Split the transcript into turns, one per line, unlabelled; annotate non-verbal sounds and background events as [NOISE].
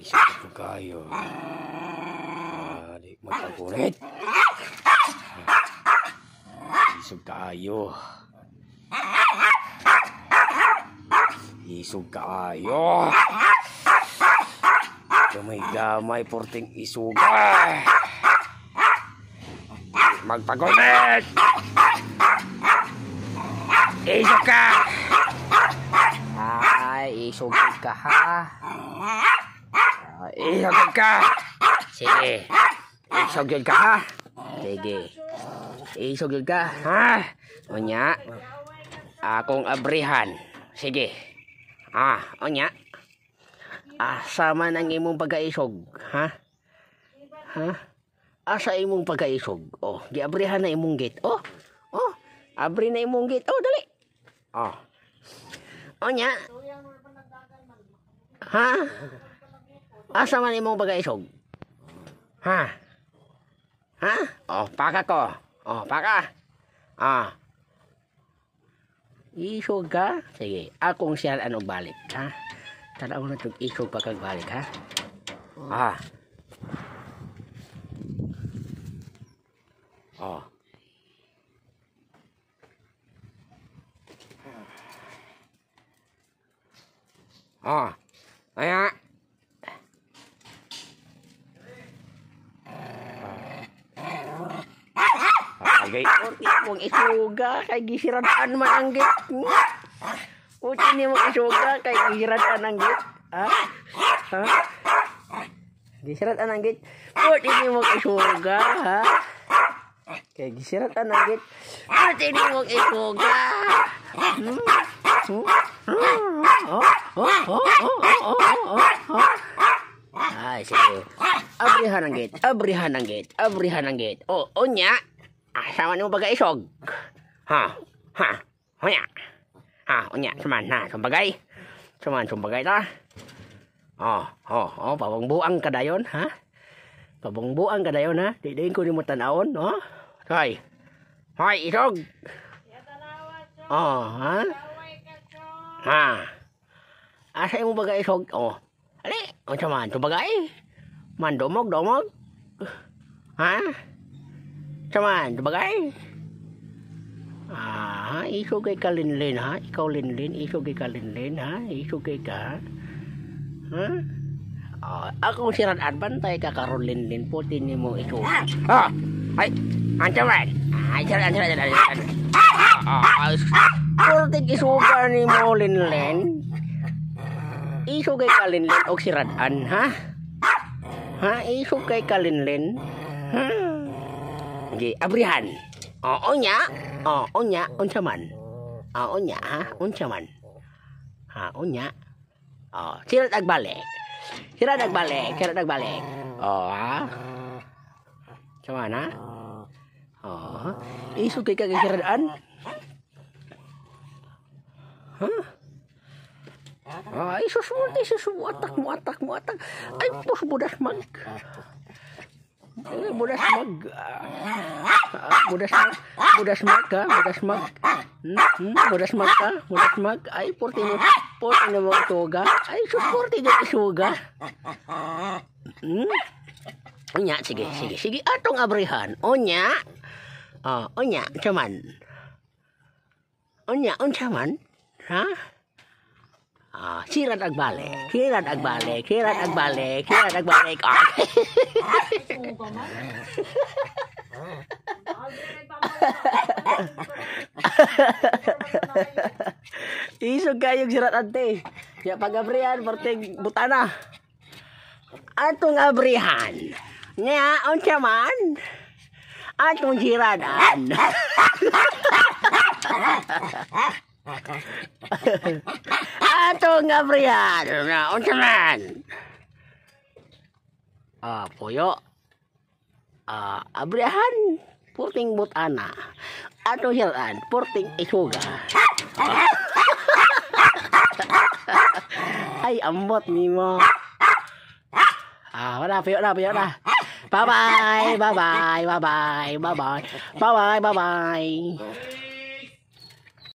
Isa ko kayo. Halik mo tagulit. Isog kayo. Isog kayo. Gamay-gamay porting isuga. Magpagulit. Isog ka. Ay, isog ka ha. Ihagod ka! Sige. Isogod ka ha? Sige. Isogod ka ha? Unya. Akong abrihan. Sige. Ah, unya. Ah, sama ng imong pagkaisog. Ha? Ha? Asa imong pagkaisog? Oh, giabrihan na imong gate. Oh, oh. Abri na imong gate. Oh, dali. Oh. Unya. Ha? Asa man imong pagaisog? Ha? Ha? Oh, paka ko. Oh, paka. Ah. Isog ka? Sige, akong siya anong balik, ha? Tanaw na itong isog pa kag balik, ha? Ah. Oh. Ah. ah. Ayan. bagay or isuga kay kayak gisiran ang git ini tini isuga kay gisiratan ang git ha ha gisiratan ang git o tini mo isuga ha kay gisiratan ang git o tini mo isuga oh, oh, Oh, oh, oh, oh, oh, oh, oh, oh. Ay, sige. Abrihan ang gate, abrihan ang gate, abrihan ang gate. Oh, onya. asawa ni mo bagay isog. Ha, ha, unya. Ha, unya, suman na, sumbagay. Suman, sumbagay ta. Oh, oh, oh, pabongbuang ka dayon, ha? Pabungbuang ka dayon, ha? Didiin ko ni mo tanawon, no? Hoy, hoy, isog. Oh, ha? Ha. Asa mo bagay isog? Oh. Ali, oh, unsa man, sumbagay? Man domog, domog. Ha? Saman, bagay. Ah, isugay ka linlin ha. Ikaw linlin, isugay ka linlin ha. Isugay ka. Ha? Ah, ako si Rad Bantay ka karon linlin po tinimo mo ikaw. Ha. Oh, ah! ay, antaman. Ay, sir, antaman, antaman. Ah, Kurtig ah, ah. isuga ni mo linlin. Isugay ka linlin og si Radan ha. Ha, isugay ka linlin. Ha. lagi abrihan oh onya oh onya oncaman oh onya ah oncaman ha, onya oh Sila tak balik Sila tak balik Sila tak balik oh ah cuman ah oh isu kaya kagiraan Oh, Ah, isu semua, isu semua, tak, muat tak, Ayo, bos, bodas, mag budak semak, budak semak, budak semak, budak semak, budak semak, hmm, budak semak. ay porti mo porti na mga tuga ay suporti na suga. Hmm. onya sige sige sige atong abrihan onya oh, onya cuman onya cuman ha Ah, sirat agbalik. Sirat agbalik. Sirat agbalik. Sirat agbalik. Ah. Isog kayong sirat ante. Kaya pag-abrihan, parteng butana. Atong abrihan. Nga, unsa man. Atong siradan. [LAUGHS] Ato nga priya. Na, oh, unsa Ah, puyo. Ah, abrihan. Purting butana. Ato hilan. puting isuga. Ay, ambot ni mo. Ah, wala, puyo na, puyo na. Bye-bye, bye-bye, bye-bye, bye-bye, bye-bye, bye-bye.